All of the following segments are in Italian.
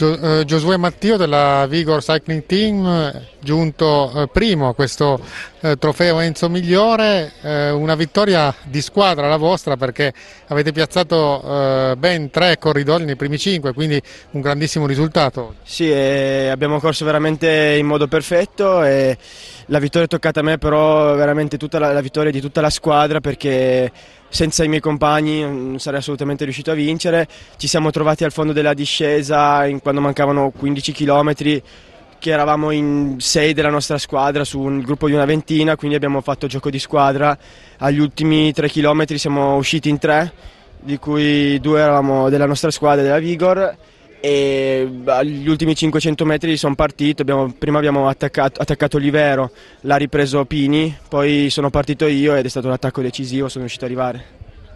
Eh, Giosuè Matteo della Vigor Cycling Team giunto eh, primo a questo eh, trofeo Enzo Migliore, eh, una vittoria di squadra la vostra perché avete piazzato ben tre corridori nei primi cinque, quindi un grandissimo risultato. Sì, abbiamo corso veramente in modo perfetto e la vittoria è toccata a me però veramente tutta la, la vittoria di tutta la squadra perché senza i miei compagni mm, non sarei assolutamente riuscito a vincere, ci siamo trovati al fondo della discesa quando mancavano 15 chilometri che eravamo in sei della nostra squadra su un gruppo di una ventina, quindi abbiamo fatto gioco di squadra. Agli ultimi tre chilometri siamo usciti in tre, di cui due eravamo della nostra squadra, della Vigor, e agli ultimi 500 metri sono partito, abbiamo, prima abbiamo attaccato, attaccato Olivero, l'ha ripreso Pini, poi sono partito io ed è stato l'attacco decisivo, sono riuscito ad arrivare.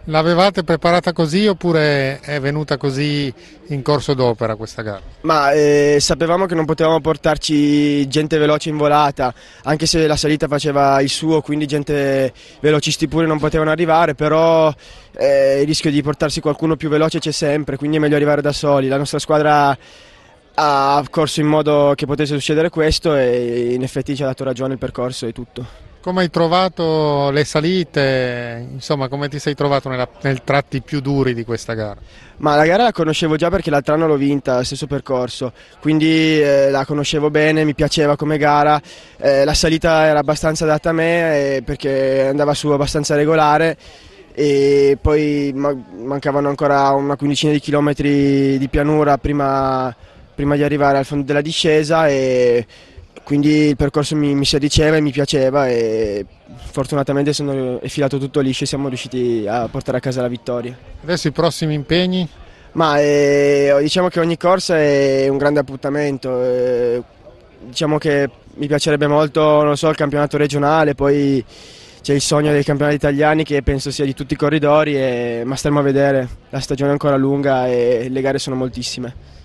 L'avevate preparata così oppure è venuta così in corso d'opera questa gara? Ma eh, sapevamo che non potevamo portarci gente veloce in volata, anche se la salita faceva il suo, quindi gente velocisti pure non potevano arrivare, però eh, il rischio di portarsi qualcuno più veloce c'è sempre, quindi è meglio arrivare da soli. La nostra squadra ha corso in modo che potesse succedere questo e in effetti ci ha dato ragione il percorso e tutto. Come hai trovato le salite? Insomma, come ti sei trovato nella, nel tratti più duri di questa gara? Ma la gara la conoscevo già perché l'altra anno l'ho vinta, stesso percorso, quindi eh, la conoscevo bene, mi piaceva come gara, eh, la salita era abbastanza adatta a me eh, perché andava su abbastanza regolare e poi ma mancavano ancora una quindicina di chilometri di pianura prima, prima di arrivare al fondo della discesa e quindi il percorso mi, mi si addiceva e mi piaceva e fortunatamente essendo filato tutto liscio e siamo riusciti a portare a casa la vittoria. Adesso i prossimi impegni? Ma eh, diciamo che ogni corsa è un grande appuntamento, eh, diciamo che mi piacerebbe molto so, il campionato regionale, poi c'è il sogno dei campionati italiani che penso sia di tutti i corridori, e, ma staremo a vedere, la stagione è ancora lunga e le gare sono moltissime.